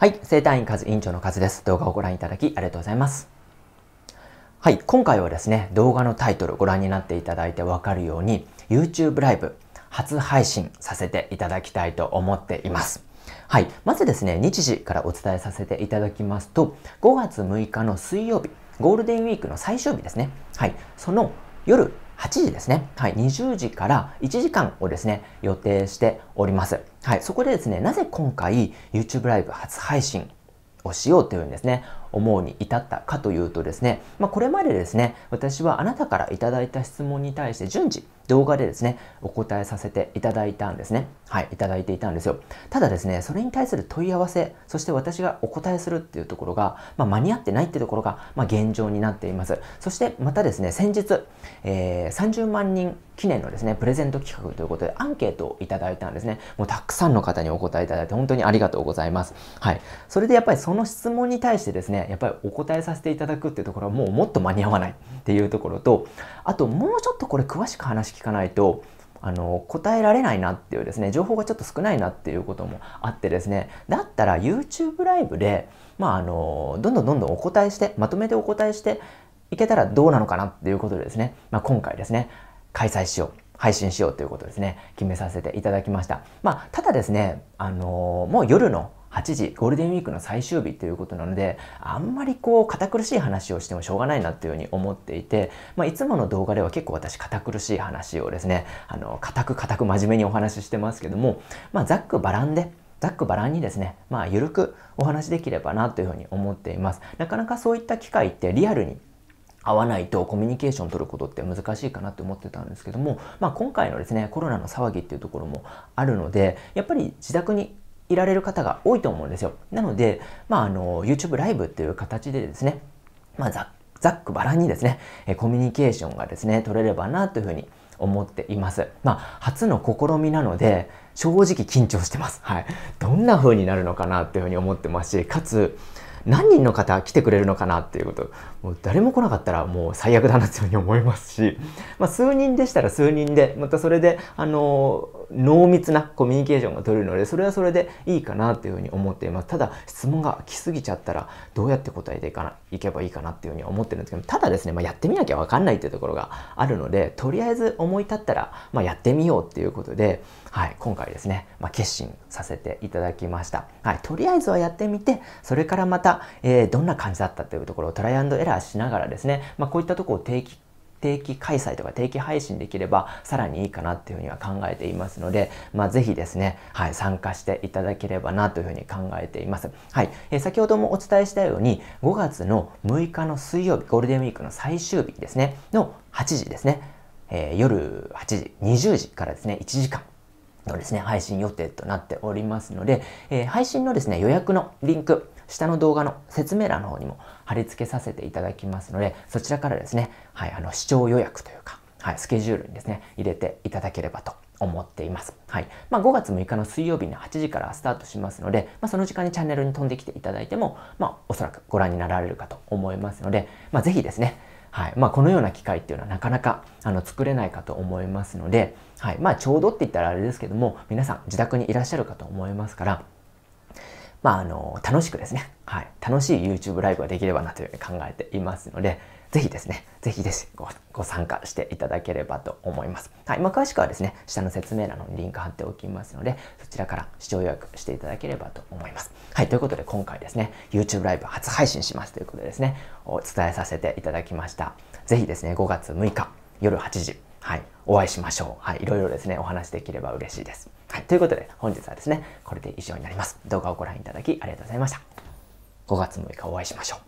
はい、生体院カズ委員長のカズです。動画をご覧いただきありがとうございます。はい、今回はですね、動画のタイトルご覧になっていただいてわかるように、YouTube ライブ初配信させていただきたいと思っています。はい、まずですね、日時からお伝えさせていただきますと、5月6日の水曜日、ゴールデンウィークの最終日ですね。はい、その夜8時ですね、はい、20時から1時間をですね、予定しております。はい、そこでですね、なぜ今回 YouTube ライブ初配信をしようというんですね、思うに至ったかというとですね、まあ、これまでですね、私はあなたからいただいた質問に対して順次動画でですね、お答えさせていただいたんですね。はい、いただいていたんですよ。ただですね、それに対する問い合わせ、そして私がお答えするっていうところが、まあ、間に合ってないっていうところが、まあ、現状になっています。そしてまたですね、先日、えー、30万人記念のですね、プレゼント企画ということでアンケートをいただいたんですね。もうたくさんの方にお答えいただいて本当にありがとうございます。はい。それでやっぱりその質問に対してですね、ねやっぱりお答えさせていただくっていうところはもうもっと間に合わないっていうところとあともうちょっとこれ詳しく話聞かないとあの答えられないなっていうですね情報がちょっと少ないなっていうこともあってですねだったら YouTube ライブで、まあ、あのどんどんどんどんお答えしてまとめてお答えしていけたらどうなのかなっていうことでですね、まあ、今回ですね開催しよう配信しようということですね決めさせていただきましたまあただですねあのもう夜の8時、ゴールデンウィークの最終日ということなので、あんまりこう、堅苦しい話をしてもしょうがないなっていうふうに思っていて、まあ、いつもの動画では結構私、堅苦しい話をですね、あの、固く固く真面目にお話ししてますけども、まあ、ざっくばらんで、ざっくばらんにですね、まあ、ゆるくお話できればなというふうに思っています。なかなかそういった機会ってリアルに合わないとコミュニケーション取ることって難しいかなって思ってたんですけども、まあ、今回のですねコロナの騒ぎっていうところもあるのでやっぱり自宅にいられる方が多いと思うんですよ。なので、まあ、あの、YouTube ライブっていう形でですね、まあ、ざっざっくばらんにですね、コミュニケーションがですね、取れればなというふうに思っています。まあ、初の試みなので、正直緊張してます。はい。どんな風になるのかなっていうふうに思ってますし、かつ、何人の方来てくれるのかなっていうこともう誰も来なかったらもう最悪だなっていうふうに思いますし、まあ、数人でしたら数人でまたそれであの濃密なコミュニケーションが取れるのでそれはそれでいいかなっていうふうに思っていますただ質問が来すぎちゃったらどうやって答えていかないけばいいかなっていうふうに思ってるんですけどただですね、まあ、やってみなきゃ分かんないっていうところがあるのでとりあえず思い立ったら、まあ、やってみようっていうことで、はい、今回ですね、まあ、決心させていただきました、はい、とりあえずはやってみてそれからまたえー、どんな感じだったというところをトライアンドエラーしながらですね、まあ、こういったところを定期定期開催とか定期配信できればさらにいいかなっていうふうには考えていますので、まあ、ぜひですね、はい、参加していただければなというふうに考えています。はい。えー、先ほどもお伝えしたように、5月の6日の水曜日、ゴールデンウィークの最終日ですね、の8時ですね、えー、夜8時、20時からですね、1時間のですね、配信予定となっておりますので、えー、配信のですね、予約のリンク、下の動画の説明欄の方にも貼り付けさせていただきますので、そちらからですね、はい、あの、視聴予約というか、はい、スケジュールにですね、入れていただければと思っています。はい。まあ、5月6日の水曜日の8時からスタートしますので、まあ、その時間にチャンネルに飛んできていただいても、まあ、おそらくご覧になられるかと思いますので、まあ、ぜひですね、はいまあ、このような機会っていうのはなかなかあの作れないかと思いますので、はいまあ、ちょうどって言ったらあれですけども皆さん自宅にいらっしゃるかと思いますから、まあ、あの楽しくですね、はい、楽しい YouTube ライブができればなというふうに考えていますので、ぜひですね、ぜひですご、ご参加していただければと思います。はい、まあ、詳しくはですね、下の説明欄のリンク貼っておきますので、そちらから視聴予約していただければと思います。はい、ということで今回ですね、YouTube ライブ初配信しますということでですね、お伝えさせていただきました。ぜひですね、5月6日夜8時、はい、お会いしましょう。はい、いろいろですね、お話できれば嬉しいです。はい、ということで本日はですね、これで以上になります。動画をご覧いただきありがとうございました。5月6日お会いしましょう。